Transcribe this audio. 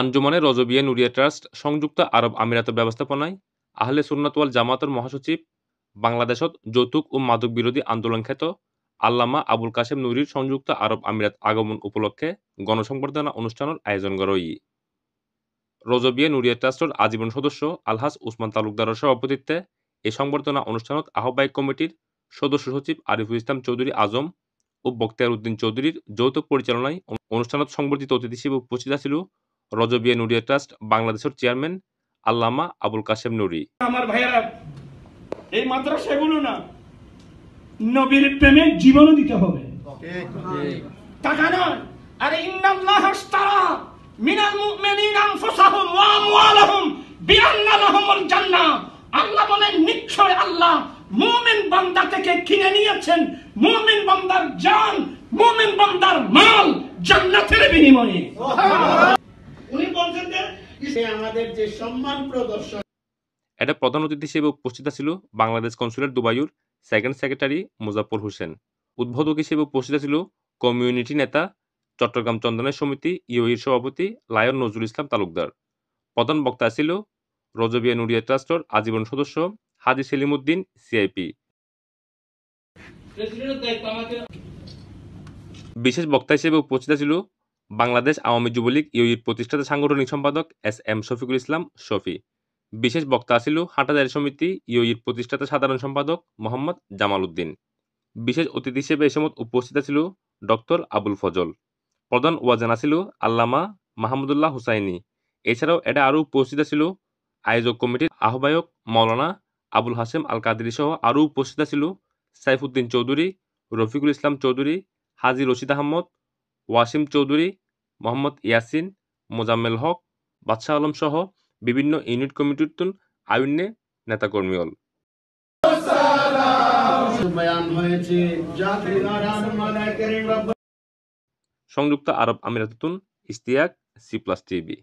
আঞ্জুমানে রজবিয়া নুরিয়া trust সংযুক্ত আরব আমিরাত ব্যবস্থাপনায় আহলে সুন্নাতওয়াল জামাতর মহাসচিব বাংলাদেশত যৌতুক ও মাদক বিরোধী আন্দোলন খ্যাত আল্লামা আবুল কাশেম নুরির সংযুক্ত আরব আমিরাত আগমন উপলক্ষে গণসংবর্ধনা অনুষ্ঠানের আয়োজন করই রজবিয়া নুরিয়া ট্রাস্টর আজীবন সদস্য আলহাস উসমান তালুকদারের সভাপতিত্বে এই সংবর্ধনা অনুষ্ঠানত আহ্বায়ক কমিটির সদস্য সচিব আরিফুল ইসলাম চৌধুরী আজম ও বক্তিয়ার উদ্দিন চৌধুরীর যৌথ পরিচালনায় অনুষ্ঠানত সংবর্ধিত অতিথি হিসেবে উপস্থিত ছিল রজবিয়া নুরিয়া ট্রাস্ট বাংলাদেশের চেয়ারম্যান আল্লামা আবুল কাশেম নুরি আমার ভাইয়েরা এই মাদ্রাসা মাদ্রাসাগুলো না নবীর প্রেমে জীবন দিতে হবে টাকা নয় আরে ইন্নাল্লাহ আশতারা মিনাল মুমিনিন আনফুসাহুম ওয়া আমওয়ালাহুম বিআন্না লাহুমুল জান্নাহ আল্লাহ বলেন নিশ্চয় আল্লাহ মুমিন বান্দা থেকে কিনে নিয়েছেন মুমিন বান্দার জান মুমিন বান্দার মাল জান্নাতের বিনিময়ে সে আমাদের যে সম্মান প্রদর্শন এটা প্রধান অতিথি হিসেবে উপস্থিত ছিল বাংলাদেশ কনসুলেট দুবাইয়ের সেকেন্ড সেক্রেটারি মুজাফর হোসেন উদ্বোধক হিসেবে উপস্থিত ছিল কমিউনিটি নেতা চট্টগ্রাম চন্দনের সমিতি ইউইর সভাপতি লায়ন নজরুল ইসলাম তালুকদার প্রধান বক্তা ছিল রজবিয়া নুরিয়া ট্রাস্টর আজীবন সদস্য হাজি সেলিম উদ্দিন সিআইপি বিশেষ বক্তা হিসেবে উপস্থিত ছিল বাংলাদেশ আওয়ামী যুবলীগ ইউইর প্রতিষ্ঠাতা সাংগঠনিক সম্পাদক এস এম শফিকুল ইসলাম শফি বিশেষ বক্তা ছিল হাটাজারি সমিতি ইউইর প্রতিষ্ঠাতা সাধারণ সম্পাদক মোহাম্মদ জামাল উদ্দিন বিশেষ অতিথি হিসেবে এ সময় উপস্থিত ছিল ডক্টর আবুল ফজল প্রধান ওয়াজানা ছিল আল্লামা মাহমুদুল্লাহ হুসাইনি এছাড়াও এটা আরও উপস্থিত ছিল আয়োজক কমিটির আহ্বায়ক মৌলানা আবুল হাসেম আল কাদির সহ আরও উপস্থিত ছিল সাইফুদ্দিন চৌধুরী রফিকুল ইসলাম চৌধুরী হাজি রশিদ আহমদ ওয়াসিম চৌধুরী মোহাম্মদ ইয়াসিন মোজাম্মেল হক বাদশাহ আলম সহ বিভিন্ন ইউনিট কমিটির তুন আইনে নেতাকর্মী হল মানে সংযুক্ত আরব আমিরাতুন ইস্তিয়াক সি প্লাস টিভি